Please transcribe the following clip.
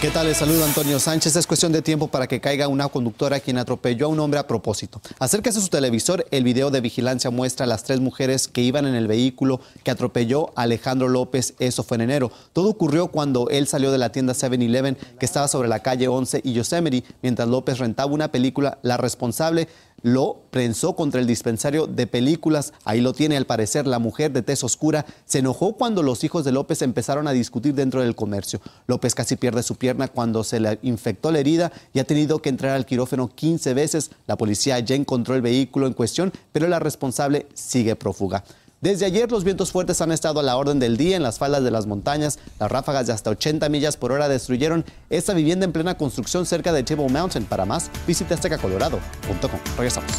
¿Qué tal? Les saluda Antonio Sánchez. Es cuestión de tiempo para que caiga una conductora quien atropelló a un hombre a propósito. Acérquese a su televisor. El video de vigilancia muestra a las tres mujeres que iban en el vehículo que atropelló a Alejandro López. Eso fue en enero. Todo ocurrió cuando él salió de la tienda 7-Eleven que estaba sobre la calle 11 y Yosemite, mientras López rentaba una película. La responsable lo prensó contra el dispensario de películas. Ahí lo tiene, al parecer, la mujer de tez oscura. Se enojó cuando los hijos de López empezaron a discutir dentro del comercio. López casi pierde su pierna cuando se le infectó la herida y ha tenido que entrar al quirófano 15 veces. La policía ya encontró el vehículo en cuestión, pero la responsable sigue prófuga. Desde ayer los vientos fuertes han estado a la orden del día en las faldas de las montañas. Las ráfagas de hasta 80 millas por hora destruyeron esta vivienda en plena construcción cerca de Table Mountain. Para más, visite aztecacolorado.com. Regresamos.